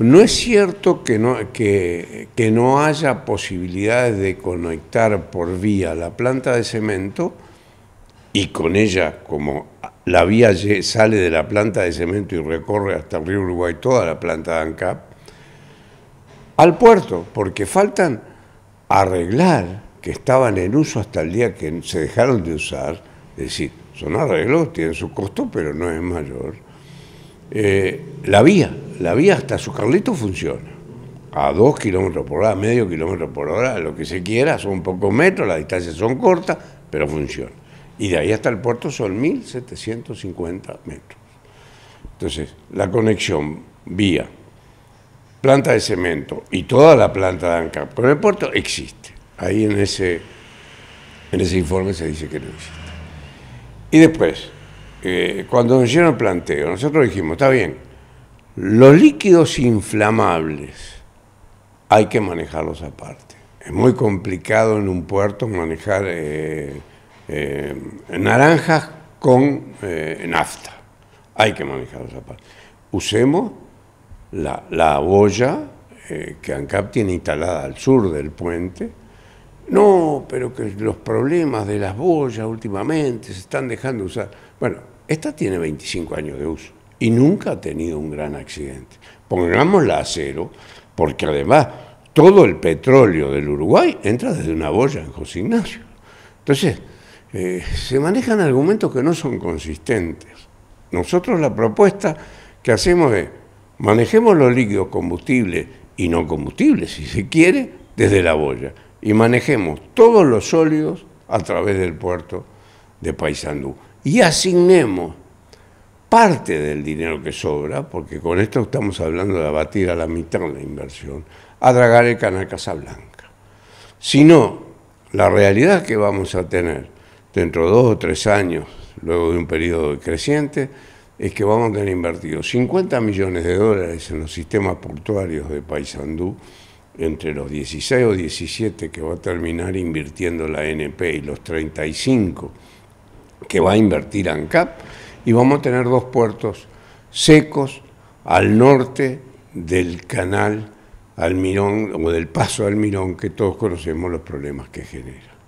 No es cierto que no, que, no haya posibilidades de conectar por vía la planta de cemento y con ella, como la vía sale de la planta de cemento y recorre hasta el río Uruguay toda la planta de ANCAP, al puerto, porque faltan arreglar que estaban en uso hasta el día que se dejaron de usar, es decir, son arreglos, tienen su costo, pero no es mayor, eh, la vía, la vía hasta su Carlito funciona. A 2 kilómetros por hora, medio kilómetro por hora, lo que se quiera, son pocos metros, las distancias son cortas, pero funciona. Y de ahí hasta el puerto son 1.750 metros. Entonces, la conexión vía, planta de cemento y toda la planta de ANCAP con el puerto existe. Ahí en ese, en ese informe se dice que no existe. Y después, eh, cuando nos hicieron el planteo, nosotros dijimos, está bien, los líquidos inflamables hay que manejarlos aparte. Es muy complicado en un puerto manejar eh, eh, naranjas con eh, nafta. Hay que manejarlos aparte. Usemos la, la boya que ANCAP tiene instalada al sur del puente. No, pero que los problemas de las boyas últimamente se están dejando usar. Bueno, esta tiene 25 años de uso y nunca ha tenido un gran accidente. Pongámosla a cero, porque además todo el petróleo del Uruguay entra desde una boya en José Ignacio. Entonces, eh, se manejan argumentos que no son consistentes. Nosotros la propuesta que hacemos es, manejemos los líquidos combustibles y no combustibles, si se quiere, desde la boya, y manejemos todos los sólidos a través del puerto de Paysandú. Y asignemos parte del dinero que sobra, porque con esto estamos hablando de abatir a la mitad la inversión, a dragar el canal Casablanca. Si no, la realidad que vamos a tener dentro de dos o tres años, luego de un periodo creciente, es que vamos a tener invertido 50 millones de dólares en los sistemas portuarios de Paysandú, entre los 16 o 17 que va a terminar invirtiendo la NP y los 35 que va a invertir ANCAP, y vamos a tener dos puertos secos al norte del canal Almirón o del paso Almirón, que todos conocemos los problemas que genera.